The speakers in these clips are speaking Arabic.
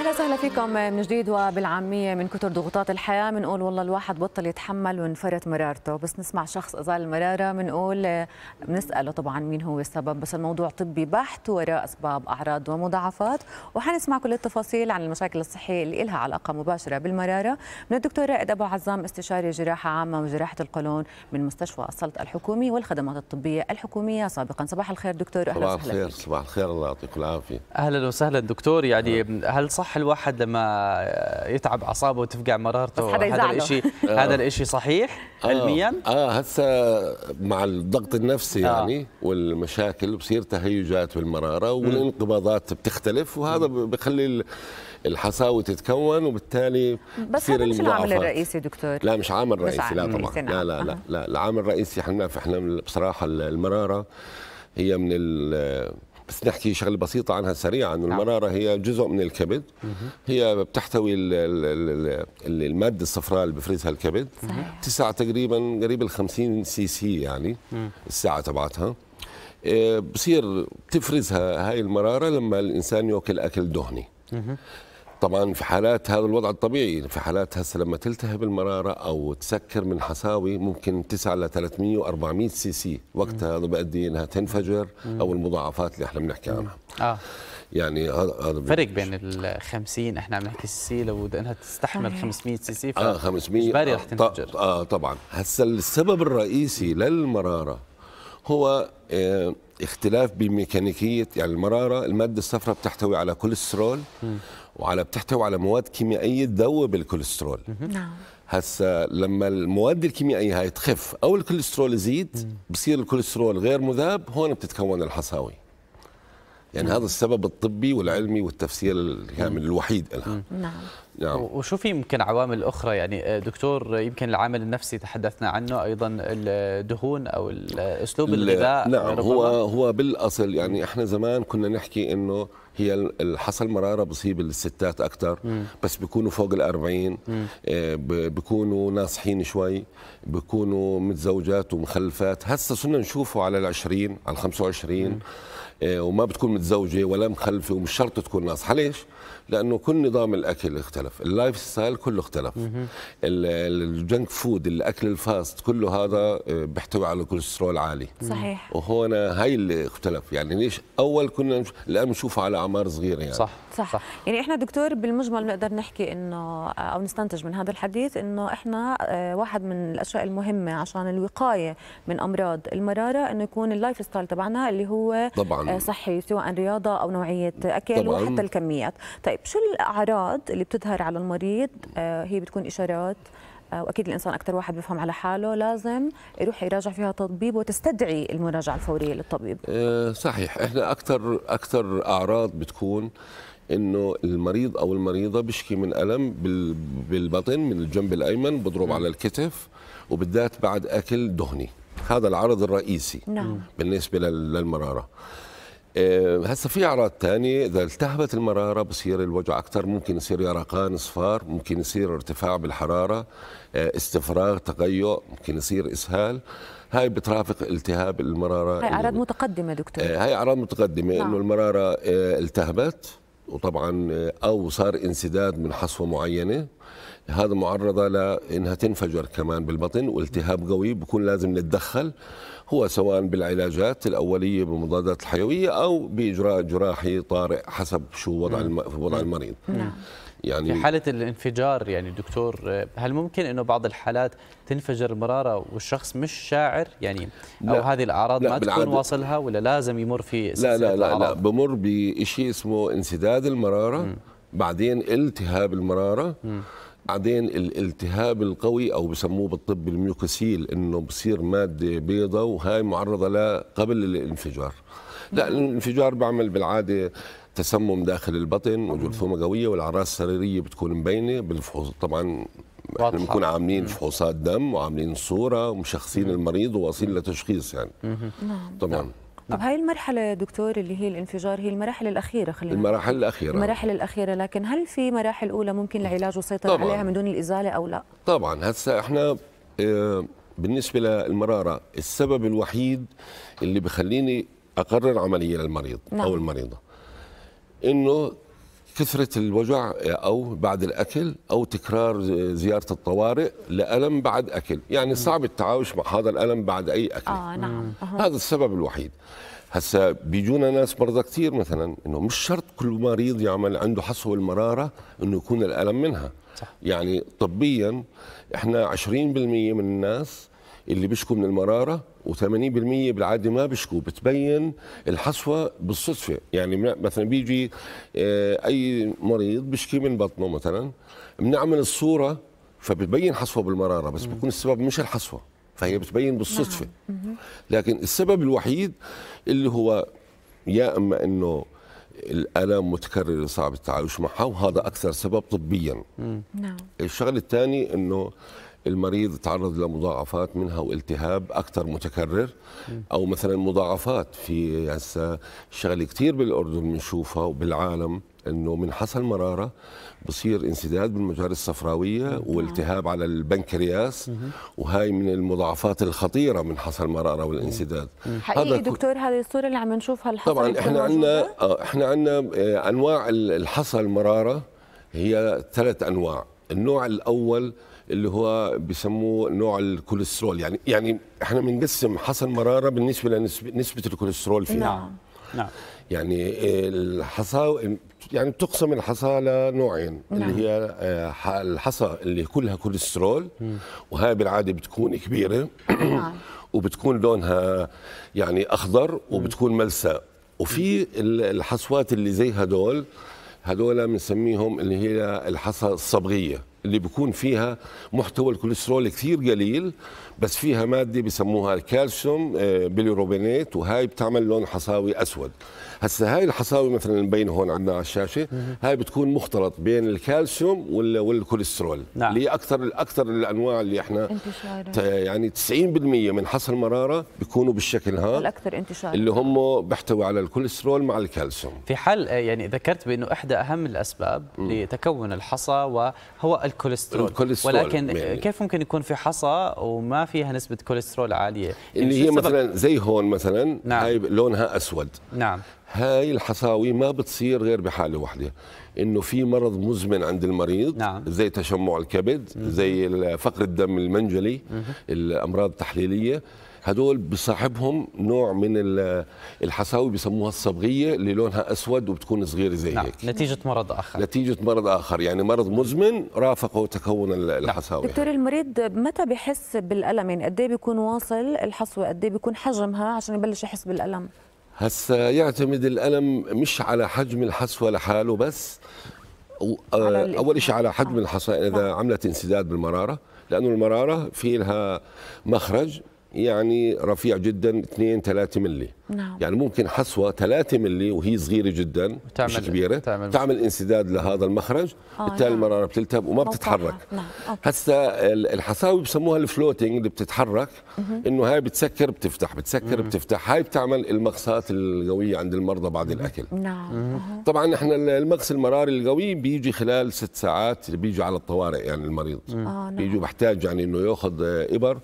اهلا وسهلا فيكم من جديد وبالعاميه من كثر ضغوطات الحياه بنقول والله الواحد بطل يتحمل وانفرط مرارته بس نسمع شخص ازال المراره بنقول بنساله طبعا مين هو السبب بس الموضوع طبي بحت وراء اسباب اعراض ومضاعفات وحنسمع كل التفاصيل عن المشاكل الصحيه اللي لها علاقه مباشره بالمراره من الدكتور رائد ابو عزام استشاري جراحه عامه وجراحه القولون من مستشفى السلط الحكومي والخدمات الطبيه الحكوميه سابقا صباح الخير دكتور اهلا وسهلا صباح الخير صباح الخير الله يعطيكم العافيه اهلا وسهلا دكتور يعني هل صح صح الواحد لما يتعب اعصابه وتفقع مرارته هذا الشيء آه. هذا الشيء صحيح آه. علميا اه آه هسه مع الضغط النفسي آه. يعني والمشاكل بصير تهيجات بالمراره والانقباضات بتختلف وهذا بخلي الحصاوي تتكون وبالتالي بس هذا مش العامل الرئيسي دكتور لا مش عامل رئيسي لا طبعا لا لا لا, لا العامل الرئيسي احنا احنا بصراحه المراره هي من بس نحكي شغله بسيطه عنها سريعا انه نعم. المراره هي جزء من الكبد هي بتحتوي الماده الصفراء اللي بفرزها الكبد تسع تقريبا قريب ال 50 سي سي يعني الساعه تبعتها آه، بصير تفرزها هاي المراره لما الانسان ياكل اكل دهني طبعا في حالات هذا الوضع الطبيعي في حالات هسه لما تلتهب المراره او تسكر من حصاوي ممكن تسع ل 300 و400 سي سي وقتها هذا بيؤدي انها تنفجر او المضاعفات اللي احنا بنحكي عنها اه يعني هذا هذا فرق بين ال 50 احنا عم نحكي السي سي لو انها تستحمل 500 سي سي اه 500 اجباري رح آه، تنفجر اه طبعا هسه السبب الرئيسي للمراره هو آه اختلاف بميكانيكيه يعني المراره الماده الصفراء بتحتوي على كوليسترول وعلى بتحتوي على مواد كيميائيه تذوب الكوليسترول نعم. هسا هسه لما المواد الكيميائيه هاي تخف او الكوليسترول يزيد بصير الكوليسترول غير مذاب هون بتتكون الحصاوي يعني هذا السبب الطبي والعلمي والتفسير الكامل يعني الوحيد لها نعم نعم وشو في يمكن عوامل اخرى يعني آه، دكتور يمكن العامل النفسي تحدثنا عنه ايضا الدهون او اسلوب الغذاء نعم هو هو بالاصل يعني احنا زمان كنا نحكي انه هي اللي المراره مراره بصيب الستات اكثر بس بيكونوا فوق ال 40 آه، بيكونوا ناصحين شوي بيكونوا متزوجات ومخلفات هسه صرنا نشوفه على ال 20 على ال 25 آه، وما بتكون متزوجه ولا مخلفه ومش شرط تكون ناصحه ليش؟ لانه كل نظام الاكل اختلف اللايف ستايل كله اختلف الجنك فود الاكل الفاست كله هذا آه، بيحتوي على كوليسترول عالي صحيح وهون هاي اللي اختلف يعني ليش اول كنا الان بنشوفه على اعمار صغيره يعني صح صح, صح. يعني احنا دكتور بالمجمل بنقدر نحكي انه او نستنتج من هذا الحديث انه احنا آه، واحد من الاشياء المهمه عشان الوقايه من امراض المراره انه يكون اللايف ستايل تبعنا اللي هو آه، طبعا. صحي سواء رياضه او نوعيه اكل طبعاً. وحتى الكميات طيب شو الاعراض اللي بتظهر على المريض آه، هي بتكون اشارات واكيد الانسان اكثر واحد بيفهم على حاله لازم يروح يراجع فيها طبيب وتستدعي المراجعه الفوريه للطبيب آه، صحيح احنا اكثر اكثر اعراض بتكون انه المريض او المريضه بيشكي من الم بالبطن من الجنب الايمن بضرب على الكتف وبالذات بعد اكل دهني هذا العرض الرئيسي نعم. بالنسبه للمراره آه، هسه في اعراض ثانيه اذا التهبت المراره بصير الوجع اكثر ممكن يصير يرقان صفار ممكن يصير ارتفاع بالحراره آه، استفراغ تقيؤ ممكن يصير اسهال هاي بترافق التهاب المراره هاي اعراض متقدمه دكتور آه، هاي اعراض متقدمه نعم. انه المراره التهبت وطبعا او صار انسداد من حصوه معينه هذا معرضه لانها تنفجر كمان بالبطن والتهاب قوي بكون لازم نتدخل هو سواء بالعلاجات الأولية بالمضادات الحيوية أو بإجراء جراحي طارئ حسب شو وضع وضع المريض نعم. يعني في حالة الانفجار يعني دكتور هل ممكن انه بعض الحالات تنفجر المرارة والشخص مش شاعر يعني او لا هذه الاعراض لا ما تكون واصلها ولا لازم يمر في لا لا لا, لا بمر بشيء اسمه انسداد المرارة بعدين التهاب المرارة مم. بعدين الالتهاب القوي او بسموه بالطب الميوكسيل انه بصير ماده بيضاء وهي معرضه لقبل الانفجار لا نعم. الانفجار بعمل بالعاده تسمم داخل البطن وجرثومه قويه والاعراض السريريه بتكون مبينه بالفحوص طبعا احنا بنكون عاملين فحوصات دم وعاملين صوره ومشخصين المريض وواصلين لتشخيص يعني نعم. طبعا طب نعم. هاي المرحلة دكتور اللي هي الانفجار هي المراحل الأخيرة خلينا المراحل الأخيرة المراحل الأخيرة لكن هل في مراحل أولى ممكن العلاج والسيطرة عليها من دون الإزالة أو لا؟ طبعا هسا احنا آه، بالنسبة للمرارة السبب الوحيد اللي بخليني أقرر عملية للمريض نعم. أو المريضة إنه كثرة الوجع آه، أو بعد الأكل أو تكرار آه، زيارة الطوارئ لألم بعد أكل يعني صعب التعايش مع هذا الألم بعد أي أكل آه نعم. هذا السبب الوحيد هسا بيجونا ناس مرضى كثير مثلا انه مش شرط كل مريض يعمل عنده حصو المراره انه يكون الالم منها صح. يعني طبيا احنا 20% من الناس اللي بيشكوا من المراره و80% بالعادة ما بيشكوا بتبين الحصوه بالصدفه يعني مثلا بيجي آه، اي مريض بيشكي من بطنه مثلا بنعمل الصوره فبتبين حصوه بالمراره بس بيكون السبب مش الحصوه فهي بتبين بالصدفه نعم. لكن السبب الوحيد اللي هو يا اما انه الالام متكرره صعب التعايش معها وهذا اكثر سبب طبيا نعم الشغله الثانيه انه المريض تعرض لمضاعفات منها والتهاب اكثر متكرر او مثلا مضاعفات في هسه شغله كثير بالاردن بنشوفها وبالعالم انه من حصل مراره بصير انسداد بالمجاري الصفراويه نعم. والتهاب على البنكرياس وهي من المضاعفات الخطيره من حصل مراره والانسداد حقيقي هذا دكتور هذه الصوره اللي عم نشوفها الحصل طبعا آه، احنا عندنا احنا آه، عندنا انواع الحصى المراره هي ثلاث انواع النوع الاول اللي هو بيسموه نوع الكوليسترول يعني يعني احنا بنقسم حسن مراره بالنسبه لنسبه الكوليسترول فيها نعم نعم يعني الحصى يعني بتقسم الحصى لنوعين نعم. اللي هي آه، الحصى اللي كلها كوليسترول وهي بالعاده بتكون كبيره نعم. وبتكون لونها يعني اخضر وبتكون ملساء وفي الحصوات اللي زي هدول هدول بنسميهم اللي هي الحصى الصبغيه اللي بيكون فيها محتوى الكوليسترول كثير قليل بس فيها ماده بسموها الكالسيوم آه، بيليروبينيت وهي بتعمل لون حصاوي اسود هسه هاي الحصاوي مثلا مبين هون عندنا على الشاشه هاي بتكون مختلط بين الكالسيوم والكوليسترول نعم. اللي اكثر اكثر الانواع اللي احنا يعني 90% من حصى المراره بيكونوا بالشكل هذا الاكثر انتشارا اللي هم بيحتوي على الكوليسترول مع الكالسيوم في حال آه، يعني ذكرت بانه احدى اهم الاسباب لتكون الحصى وهو الكوليسترول الكوليسترول ولكن يعني. كيف ممكن يكون في حصى وما فيها نسبه كوليسترول عاليه اللي يعني هي مثلا زي هون مثلا نعم. هاي لونها اسود نعم هاي الحصاوي ما بتصير غير بحاله وحده انه في مرض مزمن عند المريض نعم. زي تشمع الكبد مم. زي فقر الدم المنجلي مم. الامراض التحليليه هدول بصاحبهم نوع من الحساوي بسموها الصبغيه اللي لونها اسود وبتكون صغيره زي نعم. هيك نتيجه مرض اخر نتيجه مرض اخر يعني مرض مزمن رافقه تكون نعم. الحساوي دكتور يعني. المريض متى بحس بالالم يعني قد ايه بيكون واصل الحصوه قد ايه بيكون حجمها عشان يبلش يحس بالالم هسا يعتمد الالم مش على حجم الحسوه لحاله بس آه، اول شيء على حجم آه. الحصى اذا نعم. عملت انسداد بالمراره لانه المراره في لها مخرج يعني رفيع جدا 2 3 ملي نعم. يعني ممكن حصوه 3 ملي وهي صغيره جدا مش كبيره تعمل, تعمل انسداد لهذا المخرج بالتالي آه، نعم. المراره بتلتهب وما بتتحرك نعم. هسا الحصاوي بسموها الفلوتنج اللي بتتحرك انه هاي بتسكر بتفتح بتسكر مم. بتفتح هاي بتعمل المغصات القويه عند المرضى بعد الاكل نعم طبعا احنا المغص المراري القوي بيجي خلال ست ساعات بيجي على الطوارئ يعني المريض آه، نعم. بيجي بحتاج يعني انه ياخذ ابر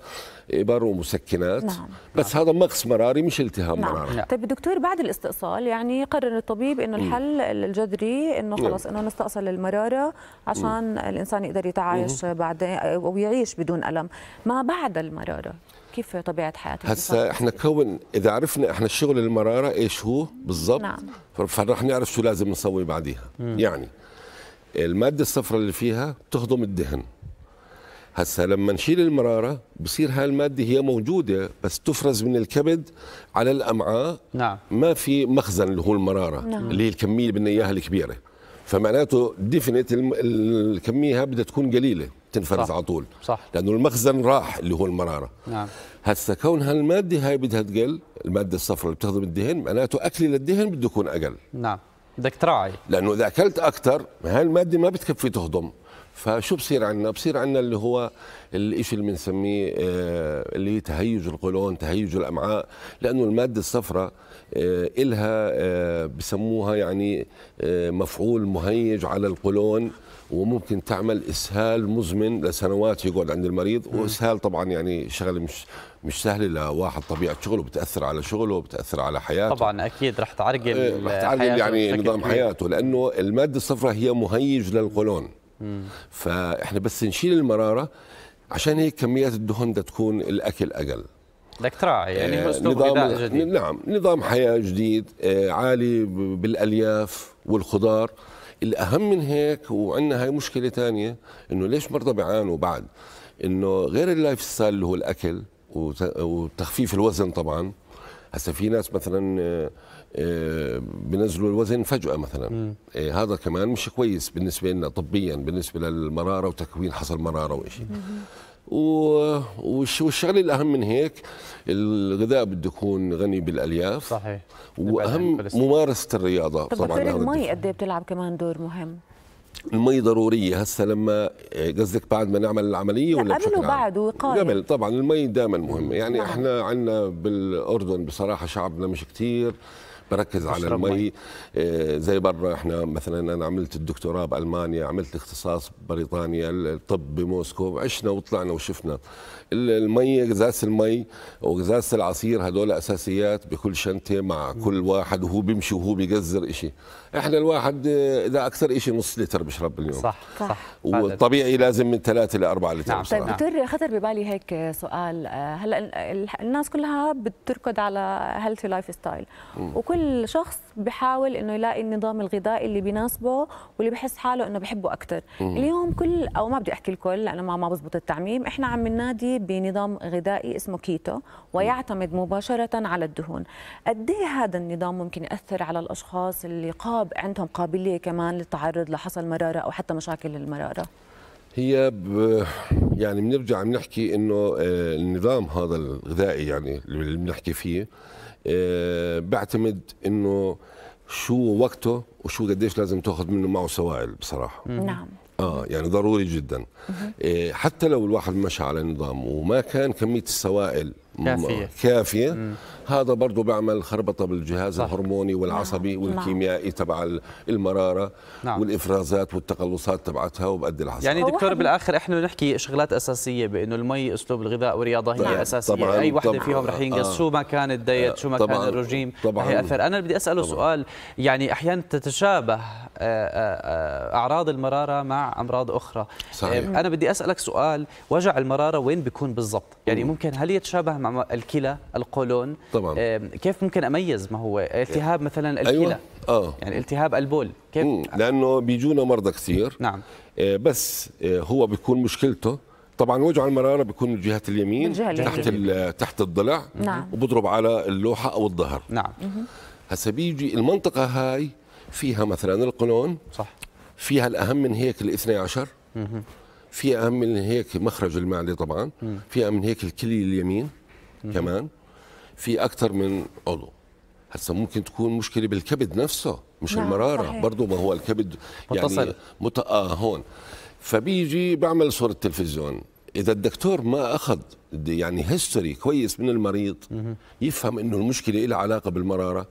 ابر ومسكنات نعم. بس هذا مقص مراري مش التهاب نعم. مراري نعم. طيب دكتور بعد الاستئصال يعني قرر الطبيب انه الحل الجذري انه خلص انه نستأصل المراره عشان م. الانسان يقدر يتعايش بعدين او يعيش بدون الم ما بعد المراره كيف طبيعه حياتك هسه احنا كون اذا عرفنا احنا الشغل المراره ايش هو بالضبط نعم. فرح نعرف شو لازم نسوي بعديها م. يعني الماده الصفراء اللي فيها بتهضم الدهن هسه لما نشيل المراره بصير هاي الماده هي موجوده بس تفرز من الكبد على الامعاء نعم. ما في مخزن اللي هو المراره نعم. اللي هي الكميه اللي بدنا اياها الكبيره فمعناته ديفنت الكميه بدها تكون قليله تنفرز على طول صح لانه المخزن راح اللي هو المراره نعم هسه كون هالماده هاي بدها تقل الماده الصفراء اللي بتخدم الدهن معناته اكلي للدهن بده يكون اقل نعم بدك تراعي لانه اذا اكلت اكثر هاي الماده ما بتكفي تهضم فشو بصير عندنا؟ بصير عندنا اللي هو الشيء اللي بنسميه آه، اللي هي تهيج القولون، تهيج الامعاء، لانه الماده الصفراء آه، إلها آه، بسموها يعني مفعول مهيج على القولون وممكن تعمل اسهال مزمن لسنوات يقعد عند المريض واسهال طبعا يعني شغله مش مش سهله لواحد طبيعه شغله بتاثر على شغله بتاثر على حياته طبعا اكيد رح تعرقل رح تعرقل يعني نظام حياته لانه الماده الصفراء هي مهيج للقولون فاحنا بس نشيل المراره عشان هيك كميات الدهون بدها تكون الاكل اقل بدك تراعي يعني آه اسلوب غذاء جديد نعم نظام حياه جديد آه، عالي بالالياف والخضار الاهم من هيك وعندنا هاي مشكله ثانيه انه ليش مرضى بيعانوا بعد انه غير اللايف ستايل اللي هو الاكل وتخفيف الوزن طبعا هسه في ناس مثلا آه، آه، بنزلوا الوزن فجاه مثلا إيه، هذا كمان مش كويس بالنسبه لنا طبيا بالنسبه للمراره وتكوين حصل مراره وإشي والشغله الاهم من هيك الغذاء بده يكون غني بالالياف صحيح واهم ممارسه الرياضه طب طبعا المي قد ايه بتلعب كمان دور مهم المي ضروريه هسه لما آه، قصدك بعد ما نعمل العمليه ولا قبل وبعد وقايه قبل طبعا المي دائما مهمه يعني نعم. احنا عندنا بالاردن بصراحه شعبنا مش كثير بركز على المي آه، زي برا احنا مثلا انا عملت الدكتوراه بالمانيا عملت اختصاص بريطانيا الطب بموسكو عشنا وطلعنا وشفنا المي قزاز المي وقزاز العصير هذول اساسيات بكل شنطه مع كل واحد وهو بيمشي وهو بيقزر شيء احنا الواحد آه، اذا اكثر شيء نص لتر بيشرب باليوم صح صح والطبيعي لازم من ثلاثه لاربعه لتر نعم. طيب دكتور خطر ببالي هيك سؤال آه، هلا الناس كلها بتركض على هيلثي لايف ستايل وكل كل شخص بحاول انه يلاقي النظام الغذائي اللي بيناسبه واللي بحس حاله انه بحبه اكثر اليوم كل او ما بدي احكي الكل لانه ما ما بزبط التعميم احنا عم ننادي بنظام غذائي اسمه كيتو ويعتمد مباشره على الدهون قد إيه هذا النظام ممكن ياثر على الاشخاص اللي قاب عندهم قابليه كمان للتعرض لحصى المراره او حتى مشاكل المراره هي ب... يعني بنرجع بنحكي انه آه، النظام هذا الغذائي يعني اللي بنحكي فيه آه، بعتمد انه شو وقته وشو قديش لازم تاخذ منه معه سوائل بصراحه نعم اه يعني ضروري جدا إيه حتى لو الواحد مشى على نظام وما كان كميه السوائل كافيه كافيه هذا برضه بيعمل خربطه بالجهاز صح. الهرموني والعصبي نعم. والكيميائي نعم. تبع المراره نعم. والافرازات والتقلصات تبعتها وبأدي العصب يعني دكتور بالاخر احنا نحكي شغلات اساسيه بانه المي اسلوب الغذاء والرياضه هي طبعاً نعم. اساسيه طبعاً اي وحده فيهم رح ينقص آه. شو ما كان الدايت شو ما طبعاً كان الرجيم هي ياثر انا بدي اساله طبعاً سؤال يعني احيانا تتشابه آه، آه، آه، اعراض المراره مع امراض اخرى صحيح. انا بدي اسالك سؤال وجع المراره وين بيكون بالضبط يعني ممكن هل يتشابه مع مع الكلى القولون طبعا كيف ممكن اميز ما هو التهاب مثلا الكلى أيوة. آه. يعني التهاب البول كيف مم. لانه بيجونا مرضى كثير نعم آه، بس آه، هو بيكون مشكلته طبعا وجع المراره بيكون من جهه اليمين الجهة تحت تحت الضلع نعم. وبضرب على اللوحه او الظهر نعم هسه بيجي المنطقه هاي فيها مثلا القولون صح فيها الاهم من هيك الاثني عشر في اهم من هيك مخرج المعده طبعا في اهم من هيك الكلي اليمين كمان في اكثر من عضو هسه ممكن تكون مشكله بالكبد نفسه مش نعم المراره صحيح. برضو ما هو الكبد يعني متصل. يعني مت... آه هون فبيجي بعمل صوره تلفزيون اذا الدكتور ما اخذ يعني هيستوري كويس من المريض يفهم انه المشكله لها علاقه بالمراره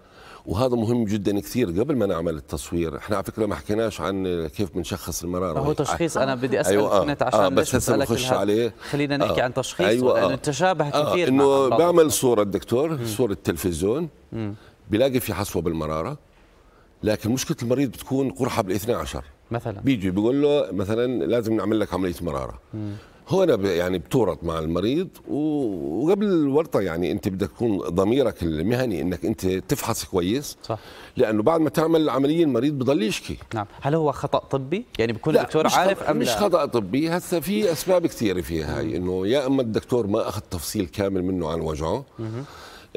وهذا مهم جدا كثير قبل ما نعمل التصوير احنا على فكره ما حكيناش عن كيف بنشخص المراره هو تشخيص انا أيوة، بدي آه. اسال أيوة كنت عشان آه بس هسه بنخش عليه خلينا نحكي آه عن تشخيص أيوة آه لانه تشابه آه كثير انه بعمل صوره الدكتور صوره تلفزيون بلاقي في حصوه بالمراره لكن مشكله المريض بتكون قرحه بالاثنى عشر مثلا بيجي بيقول له مثلا لازم نعمل لك عمليه مراره هون يعني بتورط مع المريض وقبل الورطه يعني انت بدك تكون ضميرك المهني انك انت تفحص كويس صح لانه بعد ما تعمل العمليه المريض بضل يشكي نعم هل هو خطا طبي يعني بكون لا الدكتور عارف ام مش لا؟ خطا طبي هسه في اسباب كثيره فيها هاي انه يا اما الدكتور ما اخذ تفصيل كامل منه عن وجعه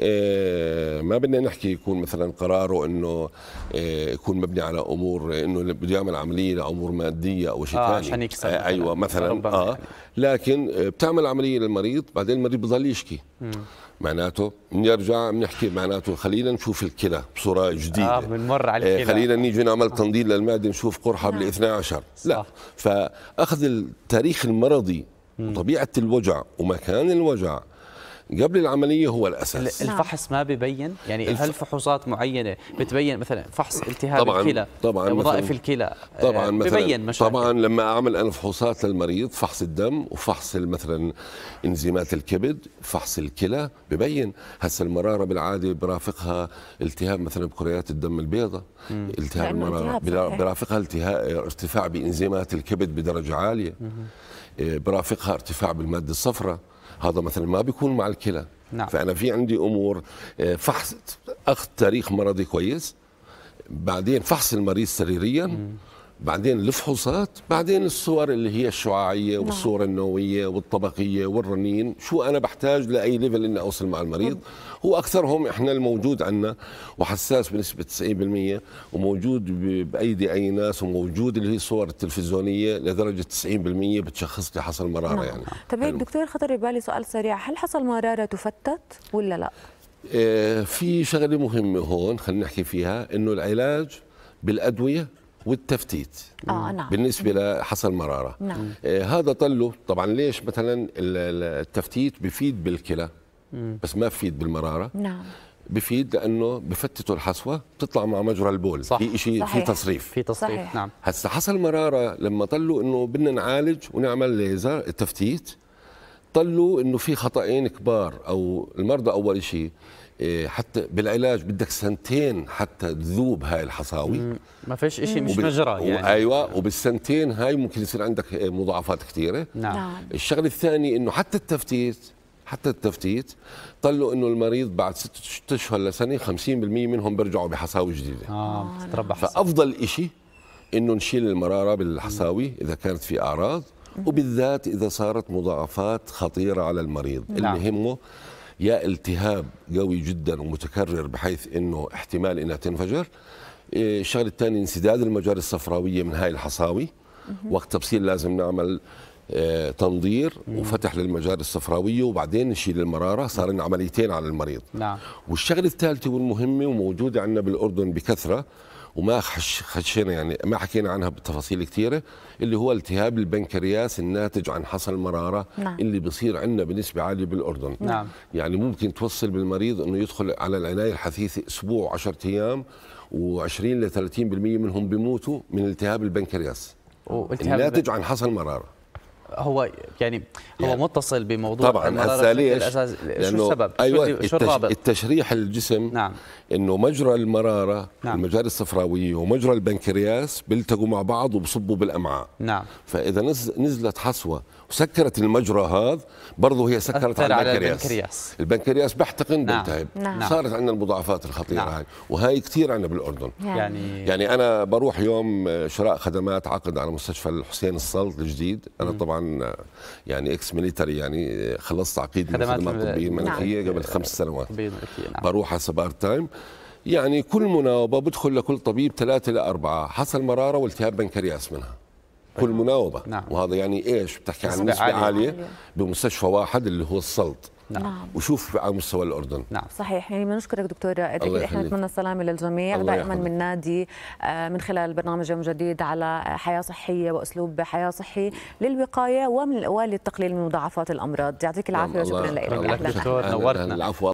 إيه، ما بدنا نحكي يكون مثلا قراره انه إيه، يكون مبني على امور انه بده يعمل عمليه لامور ماديه او شيء آه، ثاني آه عشان يكسب آه ايوه مثلا اه يعني. لكن آه، بتعمل عمليه للمريض بعدين المريض بضل يشكي معناته بنرجع بنحكي معناته خلينا نشوف الكلى بصوره جديده اه بنمر على إيه، الكلى خلينا نيجي نعمل آه. تنظيم للمعده نشوف قرحه نعم. بال 12 لا فاخذ التاريخ المرضي وطبيعه الوجع ومكان الوجع قبل العمليه هو الاساس الفحص ما ببين يعني الف... هل فحوصات معينه بتبين مثلا فحص التهاب طبعا الكلى طبعا آه، وظائف الكلى آه، طبعا ببين مشاكل طبعا لما اعمل انا فحوصات للمريض فحص الدم وفحص مثلا انزيمات الكبد فحص الكلى ببين هسه المراره بالعاده برافقها التهاب مثلا بكريات الدم البيضاء التهاب المراره برافقها التهاب ارتفاع بانزيمات الكبد بدرجه عاليه آه، برافقها ارتفاع بالماده الصفراء هذا مثلا ما بيكون مع الكلى نعم. فانا في عندي امور آه، فحص اخذ تاريخ مرضي كويس بعدين فحص المريض سريريا بعدين الفحوصات بعدين الصور اللي هي الشعاعيه نعم. والصور النوويه والطبقيه والرنين شو انا بحتاج لاي ليفل اني اوصل مع المريض نعم. هو اكثرهم احنا الموجود عندنا وحساس بنسبه 90% وموجود بايدي اي ناس وموجود اللي هي الصور التلفزيونيه لدرجه 90% بتشخص لي حصل مراره نعم. يعني طب هيك دكتور خطر ببالي سؤال سريع هل حصل مراره تفتت ولا لا؟ آه، في شغله مهمه هون خلينا نحكي فيها انه العلاج بالادويه والتفتيت آه نعم. بالنسبة لحصى مرارة نعم. آه هذا طله طبعا ليش مثلا التفتيت بفيد بالكلى بس ما بفيد بالمرارة نعم بفيد لانه بفتتوا الحصوه بتطلع مع مجرى البول صح. في شيء في تصريف في تصريف نعم هسه حصل مراره لما طلوا انه بدنا نعالج ونعمل ليزر تفتيت طلوا انه في خطأين كبار او المرضى اول شيء إيه، حتى بالعلاج بدك سنتين حتى تذوب هاي الحصاوي ما فيش شيء مش مجرى يعني ايوه وبالسنتين هاي ممكن يصير عندك إيه، مضاعفات كثيره نعم. نعم الشغله الثانيه انه حتى التفتيت حتى التفتيت طلوا انه المريض بعد ست اشهر لسنه 50% منهم بيرجعوا بحصاوي جديده اه بتتربح فافضل شيء انه نشيل المراره بالحصاوي اذا كانت في اعراض وبالذات إذا صارت مضاعفات خطيرة على المريض نعم. اللي يهمه يا التهاب قوي جدا ومتكرر بحيث أنه احتمال أنها تنفجر إيه، الشغل الثاني انسداد المجاري الصفراوية من هاي الحصاوي وقت تبصير لازم نعمل إيه، تنظير وفتح للمجاري الصفراوية وبعدين نشيل المرارة صار لنا نعم. عمليتين على المريض نعم. والشغلة الثالثة والمهمة وموجودة عندنا بالأردن بكثرة وما خش خشينا يعني ما حكينا عنها بتفاصيل كثيره اللي هو التهاب البنكرياس الناتج عن حصى المراره نعم. اللي بصير عندنا بنسبه عاليه بالاردن نعم. يعني ممكن توصل بالمريض انه يدخل على العنايه الحثيثه اسبوع و10 ايام و20 ل 30% منهم بيموتوا من التهاب البنكرياس الناتج عن حصى المراره هو يعني هو يعني متصل بموضوع طبعا هسه ليش؟ شو السبب؟ أيوة شو, التش... الرابط؟ التشريح الجسم نعم انه مجرى المراره نعم المجرى الصفراويه ومجرى البنكرياس بيلتقوا مع بعض وبصبوا بالامعاء نعم فاذا نزلت حصوه سكرت المجرى هذا برضه هي سكرت على البنكرياس البنكرياس, البنكرياس بحتقن نعم. بنتهب نعم. صارت عندنا المضاعفات الخطيره نعم. هاي وهي كثير عندنا بالاردن يعني-, يعني يعني انا بروح يوم شراء خدمات عقد على مستشفى الحسين السلط الجديد انا طبعا يعني اكس ميليتري يعني خلصت عقيد خدمات طبيه مناخيه نعم. قبل خمس سنوات نعم. بروح على سبار تايم يعني كل مناوبه بدخل لكل طبيب ثلاثه لاربعه حصل مراره والتهاب بنكرياس منها كل مناوبه نعم. وهذا يعني ايش بتحكي عن نسبه عالية, عاليه نعم. بمستشفى واحد اللي هو السلط نعم. نعم وشوف على مستوى الاردن نعم صحيح يعني بنشكرك دكتور اكيد احنا نتمنى السلامه للجميع دائما من نادي آه، من خلال برنامج يوم جديد على حياه صحيه واسلوب حياه صحي للوقايه ومن ولتقليل من مضاعفات الامراض يعطيك العافيه نعم. وشكرا لك دكتور نورتنا العفو